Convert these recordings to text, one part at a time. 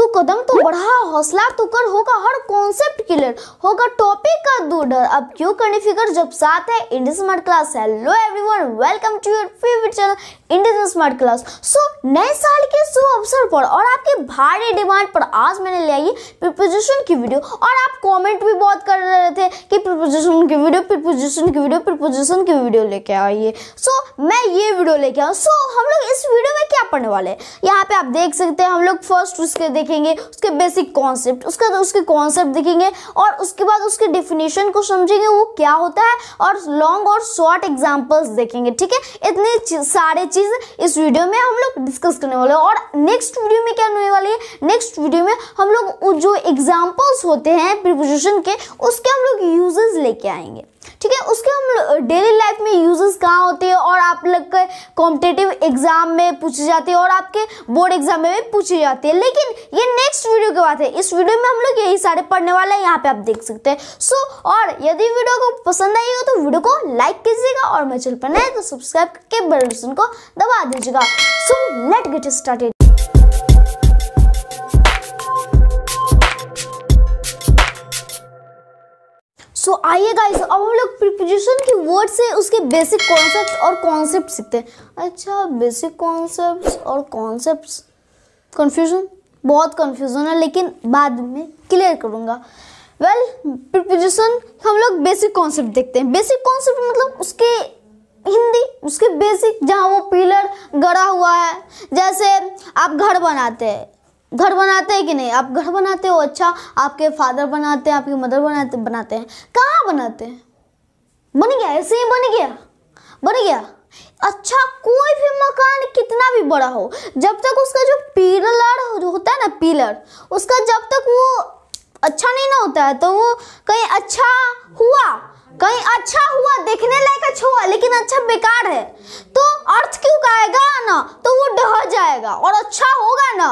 तू कदम तो बढ़ा हौसला तो कर होगा हर कॉन्सेप्ट क्लियर होगा टॉपिक का दो डर अब क्यों करनी फिकर जब साथ है Indian smart class hello everyone welcome to your favourite channel Indian smart class so नए साल के शुभ अवसर पर और आपके भारी डिमांड पर आज मैंने ले आई प्रिपोजिशन की वीडियो और आप कमेंट भी बहुत कर रहे थे कि प्रिपोजिशन की वीडियो प्रिपोजिशन की वीडियो प्रिपोजिशन की वीडियो लेके आइए सो मैं ये वीडियो लेके आऊँ सो हम लोग इस वीडियो में क्या पढ़ने वाले हैं यहाँ पे आप देख सकते हैं हम लोग फर्स्ट उसके देखेंगे उसके बेसिक कॉन्सेप्ट उसके उसके कॉन्सेप्ट देखेंगे और उसके बाद उसके डिफिनेशन को समझेंगे वो क्या होता है और लॉन्ग और शॉर्ट एग्जाम्पल्स देखेंगे ठीक है इतने सारे चीज चीज़ इस वीडियो में हम लोग डिस्कस करने वाले हैं और नेक्स्ट वीडियो में क्या होने वाली है नेक्स्ट वीडियो में हम लोग जो एग्जाम्पल्स होते हैं प्रिपोजिशन के उसके हम लोग यूजेस लेके आएंगे ठीक है उसके हम डेली लाइफ में यूजेस कहाँ होते हैं और आप लोग के कॉम्पिटेटिव एग्जाम में पूछे जाते हैं और आपके बोर्ड एग्जाम में भी पूछे जाते हैं लेकिन ये नेक्स्ट वीडियो की बात है इस वीडियो में हम लोग यही सारे पढ़ने वाले हैं यहाँ पे आप देख सकते हैं सो so, और यदि वीडियो को पसंद आई हो तो वीडियो को लाइक कीजिएगा और मैं चल पर नए तो सब्सक्राइब करके बेल को दबा दीजिएगा so let get started so आइए गाइस अब हम लोग प्रिपोजिशन के वर्ड से उसके बेसिक कॉन्सेप्ट और कॉन्सेप्ट सीखते हैं अच्छा बेसिक कॉन्सेप्ट और कॉन्सेप्ट कन्फ्यूजन बहुत कन्फ्यूजन है लेकिन बाद में क्लियर करूँगा वेल प्रिपोजिशन हम लोग बेसिक कॉन्सेप्ट देखते हैं बेसिक कॉन्सेप्ट मतलब उसके हिंदी उसके बेसिक जहाँ वो पिलर गड़ा हुआ है जैसे आप घर बनाते हैं घर बनाते हैं कि नहीं आप घर बनाते हो अच्छा आपके फादर बनाते हैं आपकी मदर बनाते बनाते हैं कहाँ बनाते हैं बन गया ऐसे ही बन गया बन गया अच्छा कोई भी मकान कितना भी बड़ा हो जब तक उसका जो पिलर होता है ना पिलर उसका जब तक वो अच्छा नहीं ना होता है तो वो कहीं अच्छा हुआ कहीं अच्छा हुआ देखने लायक अच्छा हुआ लेकिन अच्छा बेकार है तो अर्थ क्यों का आएगा ना तो वो डह जाएगा और अच्छा होगा ना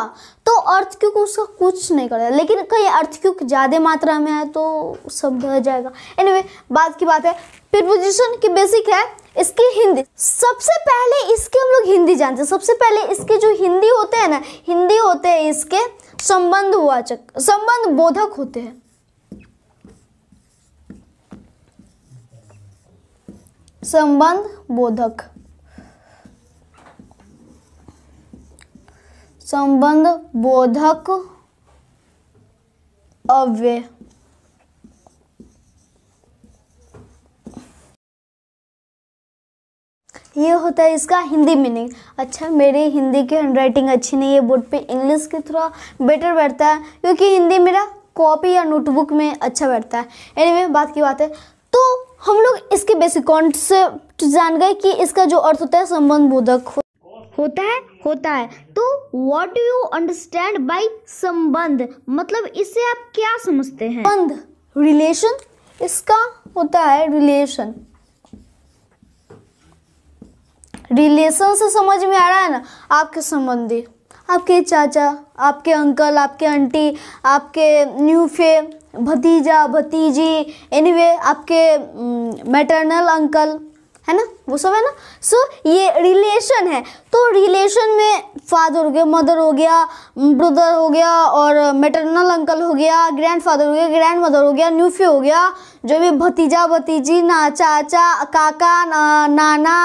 तो अर्थ क्यों उसका कुछ नहीं करेगा लेकिन कहीं अर्थ क्यों ज़्यादा मात्रा में है तो सब डह जाएगा एनीवे anyway, बात की बात है प्रिपोजिशन की बेसिक है इसकी हिंदी सबसे पहले इसके हम लोग हिंदी जानते हैं सबसे पहले इसके जो हिंदी होते हैं ना हिंदी होते हैं इसके संबंध हुआ संबंध बोधक होते हैं संबंध बोधक संबंध बोधक अव्यय ये होता है इसका हिंदी मीनिंग अच्छा मेरी हिंदी की हैंड राइटिंग अच्छी नहीं है बोर्ड पे इंग्लिश की थोड़ा बेटर बैठता है क्योंकि हिंदी मेरा कॉपी या नोटबुक में अच्छा बैठता है एनीवे anyway, बात की बात है हम लोग इसके बेसिक कॉन्सेप्ट जान गए कि इसका जो अर्थ होता है संबंध बोधक हो होता है होता है तो what do you understand by संबंध मतलब इससे आप क्या समझते हैं संबंध रिलेशन इसका होता है रिलेशन रिलेशन से समझ में आ रहा है ना आपके संबंधी आपके चाचा आपके अंकल आपके आंटी आपके न्यू फेम भतीजा भतीजी एनी anyway, आपके मैटरनल हम्म, अंकल है ना वो सब है ना सो so, ये रिलेशन है तो रिलेशन में फादर हो गया मदर हो गया ब्रदर हो गया और मैटरनल अंकल हो गया ग्रैंडफादर हो गया ग्रैंड मदर हो गया न्यूफी हो गया जो भी भतीजा भतीजी ना चाचा काका ना, नाना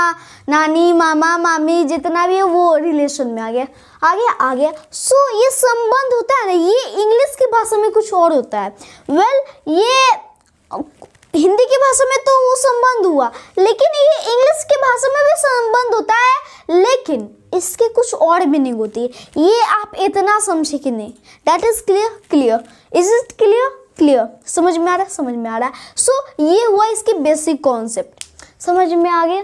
नानी मामा मामी जितना भी है वो रिलेशन में आ गया आगे आ गया सो so, ये संबंध होता है ना ये इंग्लिश की भाषा में कुछ और होता है वेल well, ये हिंदी की भाषा में तो वो संबंध हुआ लेकिन ये इंग्लिश की भाषा में भी संबंध होता है लेकिन इसके कुछ और मीनिंग होती है ये आप इतना समझे कि नहीं that is clear clear is it clear clear समझ में आ रहा है समझ में आ रहा है सो so, ये हुआ इसके बेसिक कॉन्सेप्ट समझ में आ गया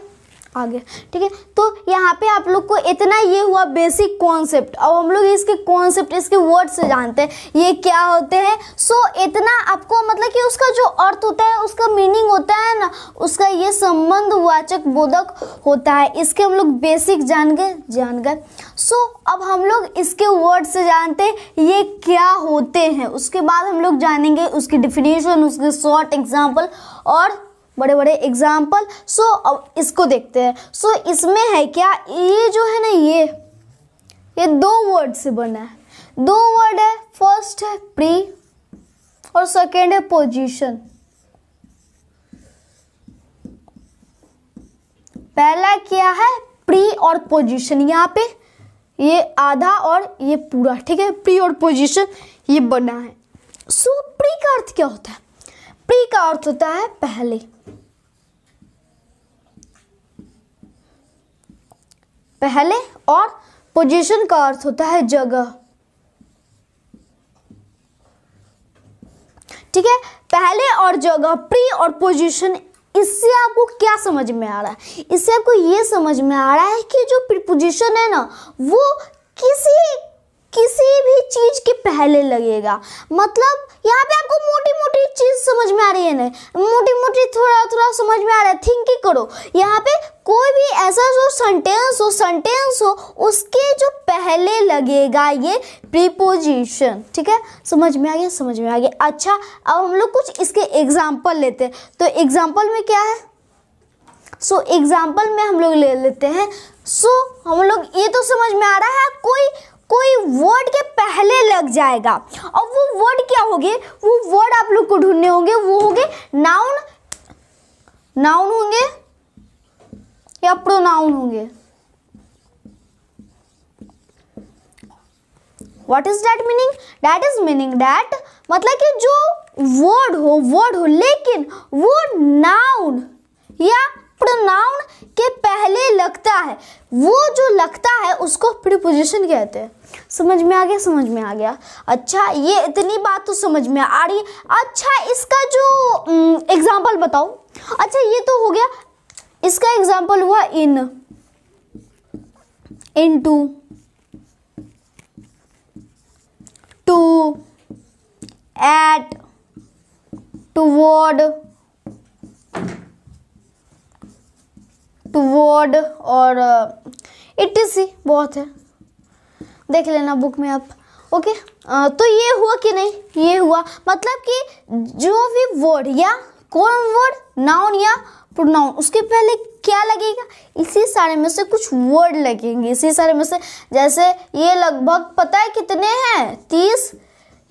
आगे ठीक है तो यहाँ पे आप लोग को इतना ये हुआ बेसिक कॉन्सेप्ट अब हम लोग इसके कॉन्सेप्ट इसके वर्ड से जानते हैं ये क्या होते हैं सो so, इतना आपको मतलब कि उसका जो अर्थ होता है उसका मीनिंग होता है ना उसका ये संबंध वाचक बोधक होता है इसके हम लोग बेसिक जान गए जान गए सो so, अब हम लोग इसके वर्ड से जानते हैं ये क्या होते हैं उसके बाद हम लोग जानेंगे उसकी डिफिनेशन उसके शॉर्ट एग्जाम्पल और बड़े बड़े एग्जाम्पल सो अब इसको देखते हैं सो इसमें है क्या ये जो है ना ये ये दो वर्ड से बना है दो वर्ड है फर्स्ट है प्री और सेकेंड है पोजिशन पहला क्या है प्री और पोजिशन यहाँ पे ये आधा और ये पूरा ठीक है प्री और पोजिशन ये बना है सो so, प्री का अर्थ क्या होता है प्री का अर्थ होता है पहले पहले और पोजीशन का अर्थ होता है जगह ठीक है पहले और जगह प्री और पोजीशन इससे आपको क्या समझ में आ रहा है इससे आपको ये समझ में आ रहा है कि जो प्रिपोजिशन है ना वो किसी किसी भी चीज़ के पहले लगेगा मतलब यहाँ पे आपको मोटी मोटी चीज़ समझ में आ रही है ना मोटी मोटी थोड़ा थोड़ा समझ में आ रहा है ही करो यहाँ पे कोई भी ऐसा जो सेंटेंस हो सेंटेंस हो उसके जो पहले लगेगा ये प्रीपोजिशन ठीक है समझ में आ गया समझ में आ गया अच्छा अब हम लोग कुछ इसके एग्जाम्पल लेते हैं तो एग्जाम्पल में क्या है सो so, एग्जाम्पल में हम लोग ले लेते हैं सो so, हम लोग ये तो समझ में आ रहा है कोई कोई वर्ड के पहले लग जाएगा और वो वर्ड क्या होंगे वो वर्ड आप लोग को ढूंढने होंगे वो होंगे नाउन नाउन होंगे या प्रोनाउन होंगे what is that meaning that is meaning that मतलब कि जो वर्ड हो वर्ड हो लेकिन वो नाउन या प्रोनाउन के पहले लगता है वो जो लगता है उसको प्रीपोजिशन कहते हैं समझ में आ गया समझ में आ गया अच्छा ये इतनी बात तो समझ में आ रही है अच्छा इसका जो एग्जाम्पल बताओ अच्छा ये तो हो गया इसका एग्जाम्पल हुआ in in to to at toward toward और इट्टी uh, बहुत है देख लेना बुक में आप ओके आ, uh, तो ये हुआ कि नहीं ये हुआ मतलब कि जो भी वर्ड या कौन वर्ड नाउन या प्रोनाउन उसके पहले क्या लगेगा इसी सारे में से कुछ वर्ड लगेंगे इसी सारे में से जैसे ये लगभग पता है कितने हैं तीस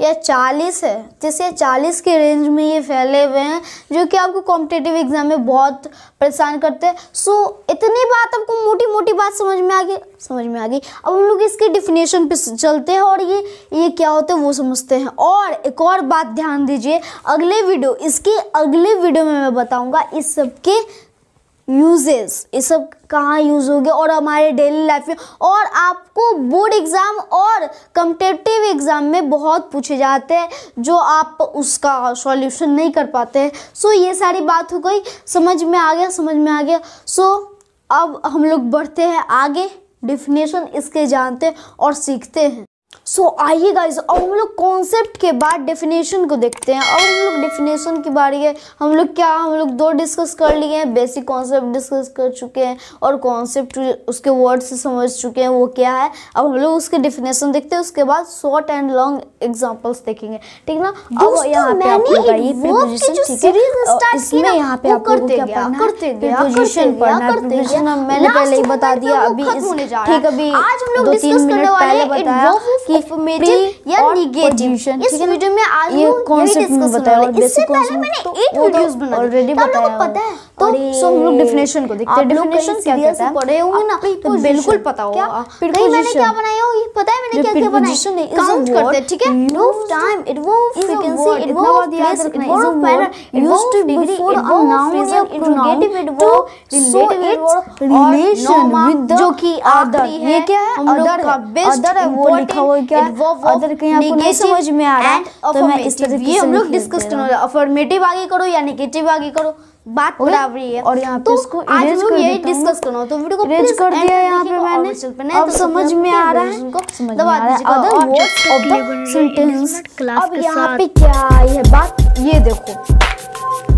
या 40 है जैसे 40 के रेंज में ये फैले हुए हैं जो कि आपको कॉम्पिटेटिव एग्ज़ाम में बहुत परेशान करते हैं सो so, इतनी बात आपको मोटी मोटी बात समझ में आ गई समझ में आ गई अब हम लोग इसके डिफिनेशन पे चलते हैं और ये ये क्या होते हैं वो समझते हैं और एक और बात ध्यान दीजिए अगले वीडियो इसके अगले वीडियो में मैं बताऊँगा इस सबके यूजेस ये सब कहाँ यूज़ होंगे और हमारे डेली लाइफ में और आपको बोर्ड एग्ज़ाम और कम्पिटेटिव एग्ज़ाम में बहुत पूछे जाते हैं जो आप उसका सॉल्यूशन नहीं कर पाते हैं सो ये सारी बात हो गई समझ में आ गया समझ में आ गया सो अब हम लोग बढ़ते हैं आगे डिफिनेशन इसके जानते हैं और सीखते हैं सो so, आइए गाइज अब हम लोग कॉन्सेप्ट के बाद डेफिनेशन को देखते हैं अब हम लोग डेफिनेशन की बारी है हम लोग क्या हम लोग दो डिस्कस कर लिए हैं बेसिक कॉन्सेप्ट डिस्कस कर चुके हैं और कॉन्सेप्ट उसके वर्ड से समझ चुके हैं वो क्या है अब हम लोग उसके डेफिनेशन देखते हैं उसके बाद शॉर्ट एंड लॉन्ग एग्जाम्पल्स देखेंगे ठीक ना अब यहाँ पे इसमें यहाँ पे करते मैंने पहले ही बता तो दिया अभी ठीक अभी अफर्मेटिव या नेगेटिव इस वीडियो में आज हम यही डिस्कस करने वाले इससे पहले मैंने 8 वीडियोस बनाए ऑलरेडी बताया पता है तो सो हम लोग डेफिनेशन को देखते हैं डेफिनेशन क्या कहता है पढ़े होंगे ना तो बिल्कुल पता होगा फिर कहीं मैंने क्या बनाया हो ये पता है मैंने क्या क्या बनाया है काउंट करते हैं ठीक है involve time it involve frequency it involve place it per manner involve degree it noun involve phrasal it involve relative relation with the जो कि अदर ये क्या है अदर का बेस्ट अदर है वो लिखा हुआ क्या इट अदर कहीं आपको नहीं समझ में आ रहा तो मैं इस तरह ये हम लोग डिस्कस करना अफर्मेटिव आगे करो या नेगेटिव आगे करो बात हो रहा है और यहाँ पे तो इसको आज हम यही डिस्कस करना तो वीडियो को इरेज कर दिया यहाँ पे मैंने अब समझ में आ रहा है इनको दबा दीजिए other words of the sentence अब यहाँ पे क्या है बात ये देखो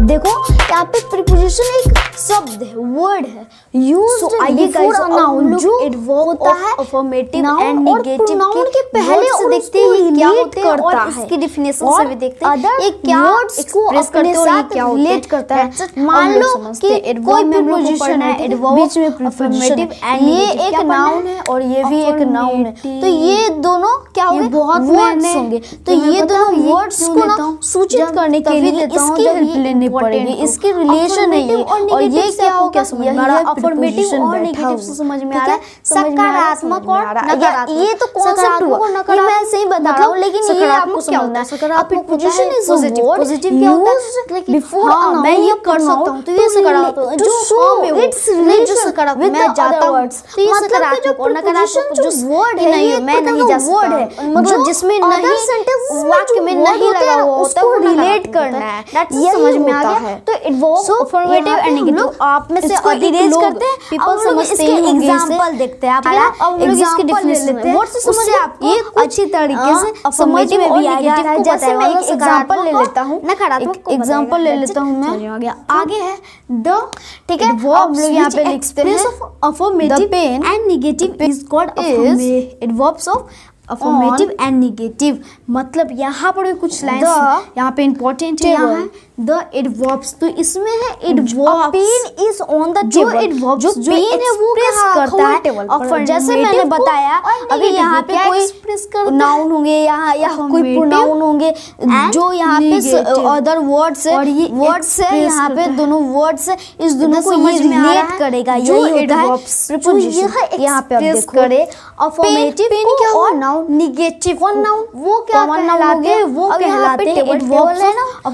देखो यहाँ पे प्रीपोजिशन एक शब्द है वर्ड है यूज आइए गाइस नाउन जो होता है अफर्मेटिव एंड नेगेटिव के पहले से देखते ही क्या होते और इसकी से भी देखते हैं ये क्या रिलेट करता है मान लो कि कोई प्रीपोजिशन है बीच में अफर्मेटिव एंड ये एक नाउन है और ये भी एक नाउन है तो ये दोनों क्या होंगे बहुत वर्ड्स होंगे तो ये दोनों वर्ड्स को सूचित करने के लिए इसकी हेल्प लेने पड़ेगी इसकी रिलेशन है ये और ये क्या हो क्या समझ में आ रहा है सकारात्मक और ये तो कांसेप्ट हुआ ये मैं ऐसे ही बता रहा मतलब हूं लेकिन ये आपको क्या होता है सकारात्मक पोजीशन इज पॉजिटिव पॉजिटिव क्या होता है बिफोर मैं ये कर सकता हूं तो, तो ये सकारात्मक जो शो में इट्स रिलेटेड सकारात्मक मैं जाता हूं तो ये मतलब सकारात्मक और नकारात्मक जो वर्ड है नहीं मैं नहीं जा सकता मतलब जिसमें नहीं वाक्य में नहीं लगा हुआ होता है रिलेट करना है समझ में आ है तो इट वो फॉर्मेटिव एंड आप में से करते हैं पीपल समझते हैं एग्जांपल देखते हैं आप अब लोग इसके डिफरेंस लेते हैं व्हाट तो से अच्छी तरीके हाँ, से समझ में भी आ मतलब अच्छा, तो है जैसे मैं एक एग्जांपल ले लेता हूं एग्जांपल ले लेता हूं मैं आगे है द ठीक है वो हम लोग यहां पे लिखते हैं affirmative pen and negative is called adverbs of and मतलब यहाँ पर भी कुछ लाइन यहाँ पे इम्पोर्टेंट है द तो इसमें है पेन इज ऑन द जो जो पेन है वो करता है जैसे मैंने बताया अभी यहाँ पे कोई नाउन होंगे या कोई प्रोनाउन होंगे जो यहाँ पे अदर वर्ड्स है वर्ड्स है यहाँ पे दोनों वर्ड्स इस दोनों को ये रिलेट करेगा यही होता है यहाँ पे करे पेन क्या और नाउन नेगेटिव वन नाउन वो क्या कहलाते हैं वो कहलाते हैं है ना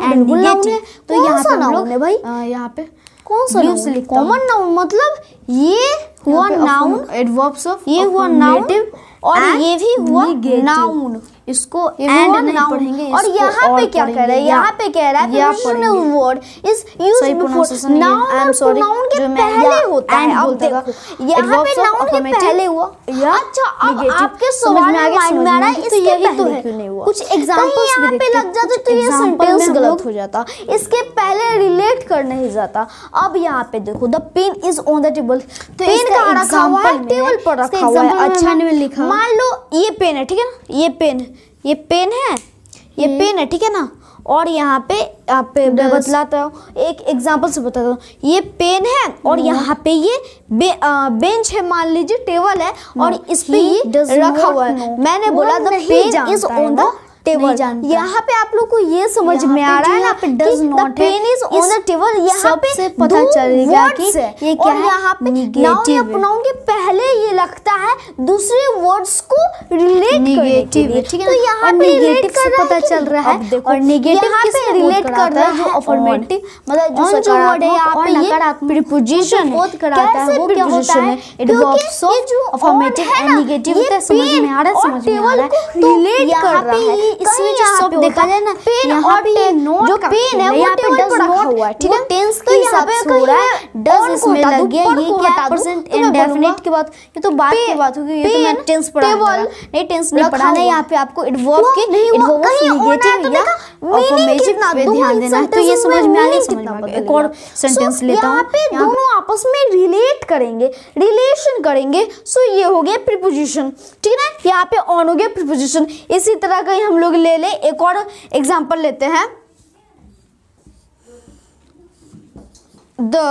हाँ, बिल्कुल नाउन है तो यहाँ पे नाउन है भाई यहाँ पे कौन सा नाउन कॉमन नाउन मतलब ये हुआ नाउन एडवर्ब्स ऑफ ये हुआ नाउन और ये भी हुआ नाउन इसको एंड नहीं पढ़ेंगे और यहाँ पे क्या कह रहा है यहाँ पे कह रहा है pronoun word is used before noun I am sorry noun के पहले होता है अब देखो यहाँ पे नाउन के पहले हुआ अच्छा अब आपके सवाल में आगे समझ में आ रहा है इसके पहले क्यों तो नहीं हुआ कुछ एग्जांपल्स भी पे लग जाते तो ये सेंटेंस गलत हो जाता इसके पहले रिलेट कर नहीं जाता अब यहाँ पे देखो the pen is on the table pen कहाँ रखा हुआ है टेबल पर रखा हुआ है अच्छा नहीं लिखा मान लो ये पेन है ठीक है ना ये पेन है ये पेन है ये हम्म। पेन है ठीक है ना और यहाँ पे आप बतलाता हूँ एक एग्जांपल से बताता हूँ ये पेन है और हम्म। यहाँ पे ये बे, आ, बेंच है मान लीजिए टेबल है और हम्म। इस पे ये रखा हुआ है मैंने बोला pen is on the table यहाँ पे आप लोग को ये समझ में आ रहा है ना कि pen is on the table यहाँ पे पता चलेगा कि ये क्या है यहाँ पे नाउन प्रोनाउन के पहले ये लगता है दूसरे वर्ड्स को रिलेट नेगेटिव ठीक है तो यहाँ पे रिलेट कर रहा पता चल रहा है और नेगेटिव किस पे रिलेट कर रहा है अफर्मेटिव मतलब जो सकारात्मक है यहाँ पे नकारात्मक प्रीपोजिशन बोध कराता है वो क्या होता है it verbs of affirmative and negative का समझ में आ रहा है समझ में आ रहा है रिलेट कर रहा है इसमें जो सब देखा जाए ना पेन और पे जो पेन है यहाँ पे डज नोट ठीक है टेंस तो यहां पे हो रहा है डज इसमें लग गया ये क्या परसेंट इंडेफिनिट के बाद ये तो बात की बात हो गई ये तो मैं टेंस पढ़ा रहा हूं नहीं टेंस नहीं पढ़ा ना यहां पे आपको एडवर्ब के एडवर्ब निगेटिव या अफॉर्मेटिव पे ध्यान देना है तो ये समझ में आने समझ में एक और सेंटेंस लेता हूं यहां पे दोनों आपस में रिलेट करेंगे रिलेशन करेंगे सो ये हो गया प्रीपोजिशन ठीक है ना यहां पे ऑन हो गया प्रीपोजिशन इसी तरह कहीं हम लोग ले ले एक और एग्जाम्पल लेते हैं the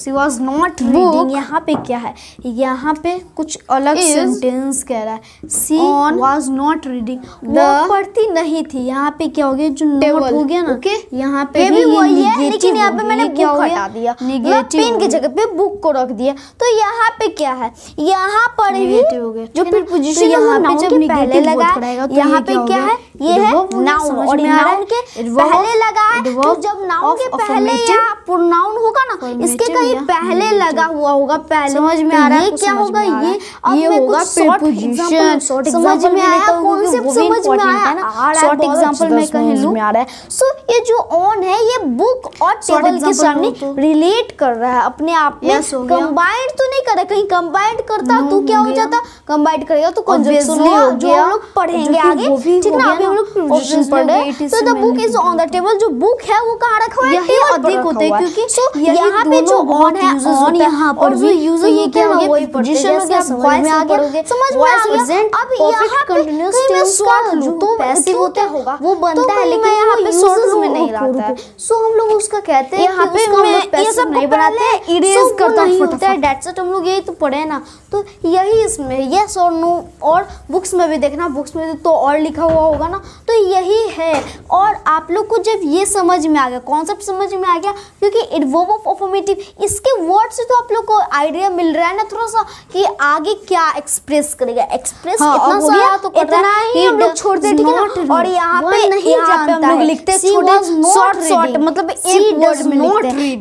she was not reading यहाँ पे क्या है यहाँ पे कुछ अलग सेंटेंस कह रहा है सी वॉज नॉट रीडिंग वो पढ़ती नहीं थी यहाँ पे क्या हो गया जो नोट हो गया ना okay. यहाँ पे भी वही है लेकिन यहाँ पे मैंने क्या हटा दिया पेन मतलब की जगह पे बुक को रख दिया तो यहाँ पे क्या है यहाँ पर ही जो फिर पोजिशन तो यहाँ पे जब पहले लगा तो यहाँ पे क्या है ये है नाउन और के पहले लगा है तो जब नाउन के पहले यहाँ प्रोनाउन होगा ना इसके ये पहले हम्म, लगा हुआ होगा पहले समझ में आ रहा है ये क्या होगा ये ये होगा प्रीपोजिशन समझ में आया कॉन्सेप्ट समझ में आया शॉर्ट एग्जांपल मैं कह लूं में आ रहा है सो ये जो ऑन है ये बुक और टेबल के सामने रिलेट तो। कर रहा है अपने आप में कंबाइंड तो नहीं कर रहा कहीं कंबाइंड करता तो क्या हो जाता कंबाइंड करेगा तो कंजक्शन हो गया हम लोग पढ़ेंगे आगे ठीक ना अभी हम लोग प्रीपोजिशन पढ़ रहे हैं तो the book is on the table जो बुक है वो कहां रखा हुआ है टेबल पर रखा हुआ है क्योंकि यहाँ पे जो ऑन है ऑन यहाँ पर भी यूजर ये क्या हो गया पोजीशन हो गया वॉइस में आ गया समझ में आ गया अब यहाँ कंटिन्यूअस टेंस का तो पैसिव होता होगा वो बनता है लेकिन यहाँ पे शॉर्ट में नहीं रहता है सो हम लोग उसका कहते हैं यहाँ पे हम लोग पैसिव नहीं बनाते हैं इरेज करता हूं होता है डेट्स हम लोग यही तो पढ़े ना तो यही इसमें यस और नो और बुक्स में भी देखना बुक्स में तो और लिखा हुआ होगा ना तो यही है और आप लोग को जब ये समझ में आ गया कॉन्सेप्ट समझ में आ गया क्योंकि इट वर्ब ऑफ अफर्मेटिव इसके वर्ड से तो आप लोग को आइडिया मिल रहा है ना थोड़ा सा कि आगे क्या एक्सप्रेस करेगा एक्सप्रेस हाँ, तो इतना छोड़ देते और यहाँ पे लिखते मतलब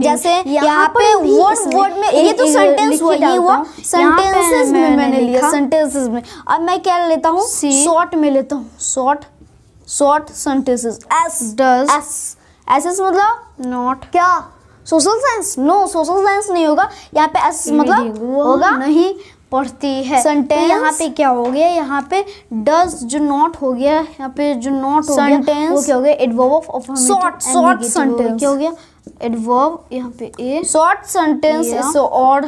जैसे यहाँ पे वर्ड वर्ड में ये तो सेंटेंस हुआ सेंटेंसेस में मैंने लिया सेंटेंसेस में अब मैं क्या लेता हूँ शॉर्ट में लेता हूँ short short sentences S S S मतलब नॉट क्या social science no social science नहीं होगा यहाँ पे एस मतलब होगा नहीं पढ़ती है सेंटेंस तो यहाँ पे क्या हो गया यहाँ पे डज जो नॉट हो गया यहाँ पे जो नॉट हो गया वो क्या हो गया adverb of short short sentence क्या हो गया एडवर्ब यहाँ पे a short sentence is so odd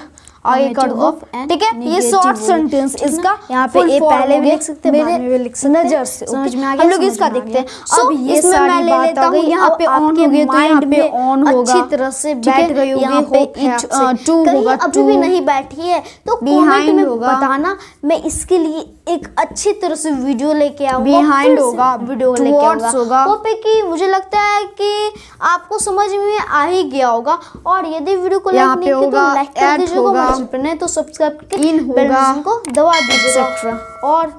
आगे कर दो ठीक है ये शॉर्ट सेंटेंस इसका यहाँ पे ए पहले भी लिख सकते हैं बाद में लिख सकते नजर से समझ में आ गया हम लोग इसका देखते हैं अब ये सारी बात आ गई यहाँ पे ऑन हो गया तो यहाँ पे ऑन होगा अच्छी तरह से बैठ गई होगी यहाँ पे इच टू uh, होगा टू अभी भी नहीं बैठी है तो कमेंट में बताना मैं इसके लिए एक अच्छी तरह से वीडियो लेके आऊंगा बिहाइंड होगा वीडियो लेके आऊंगा होगा वो पे कि मुझे लगता है कि आपको समझ में आ ही गया होगा और यदि वीडियो को लाइक नहीं किया तो लाइक कर दीजिएगा नहीं तो सब्सक्राइब करके बेल को दबा दीजिएगा और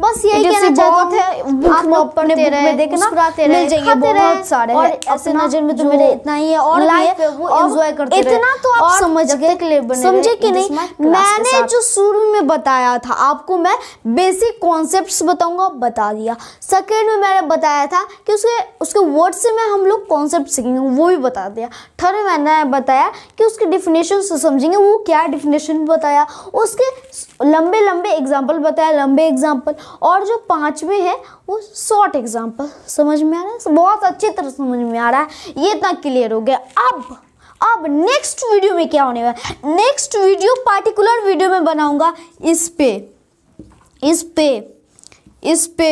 बस यही कहना चाहते हैं आप लोग पढ़ते रहे मुस्कुराते रहे जाएंगे बहुत सारे और ऐसे नजर में तो मेरे इतना ही है और लाइफ वो एंजॉय करते इतना तो आप समझ गए समझे कि नहीं मैंने जो शुरू में बताया था आपको मैं बेसिक कॉन्सेप्ट्स बताऊंगा बता दिया सेकेंड में मैंने बताया था कि उसके उसके वर्ड से मैं हम लोग कॉन्सेप्ट सीखेंगे वो भी बता दिया थर्ड में मैंने बताया कि उसके डिफिनेशन समझेंगे वो क्या डिफिनेशन बताया उसके लंबे लंबे एग्जाम्पल बताया लंबे एग्जाम्पल और जो पांचवे है वो शॉर्ट एग्जाम्पल समझ में आ रहा है बहुत अच्छी तरह समझ में आ रहा है ये इतना क्लियर हो गया अब अब नेक्स्ट वीडियो में क्या होने वाला नेक्स्ट वीडियो पार्टिकुलर वीडियो में बनाऊंगा इस पे इस पे इस पे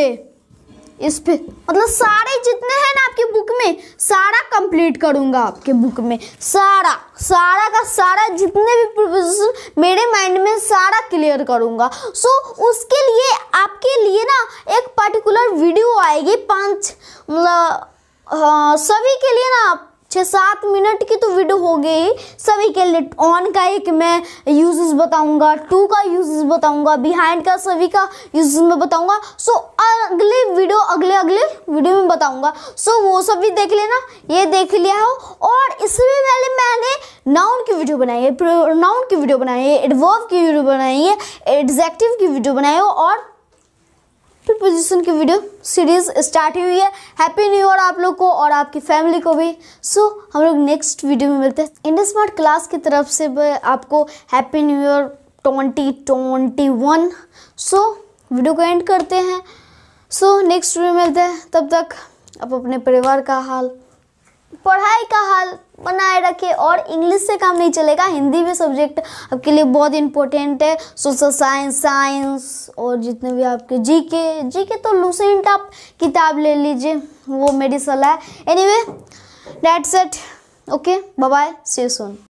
इस पे मतलब सारे जितने हैं ना आपकी बुक में सारा कंप्लीट करूँगा आपके बुक में सारा सारा का सारा जितने भी प्रोपोजिशन मेरे माइंड में सारा क्लियर करूँगा सो so, उसके लिए आपके लिए ना एक पर्टिकुलर वीडियो आएगी पाँच मतलब हाँ, सभी के लिए ना छः सात मिनट की तो वीडियो हो गई सभी के लिए ऑन का एक मैं यूजेस बताऊंगा टू का यूजेस बताऊंगा बिहाइंड का सभी का यूजेस मैं बताऊंगा सो अगले वीडियो अगले अगले वीडियो में बताऊंगा सो वो सब भी देख लेना ये देख लिया हो और इसमें पहले मैंने नाउन की वीडियो बनाई है प्रोनाउन की वीडियो बनाई है एडवर्व की वीडियो बनाई है एडजेक्टिव की वीडियो बनाई हो और प्रिपोजिशन की वीडियो सीरीज़ स्टार्ट हुई है हैप्पी न्यू ईयर आप लोग को और आपकी फैमिली को भी सो so, हम लोग नेक्स्ट वीडियो में मिलते हैं इंडिया स्मार्ट क्लास की तरफ से आपको happy new year twenty twenty one so video को एंड करते हैं सो नेक्स्ट वीडियो मिलते हैं तब तक आप अपने परिवार का हाल पढ़ाई का हाल बनाए रखे और इंग्लिश से काम नहीं चलेगा हिंदी भी सब्जेक्ट आपके लिए बहुत इंपॉर्टेंट है सोशल साइंस साइंस और जितने भी आपके जी के जी के तो लूसेंट आप किताब ले लीजिए वो मेरी सलाह है anyway date set okay bye see you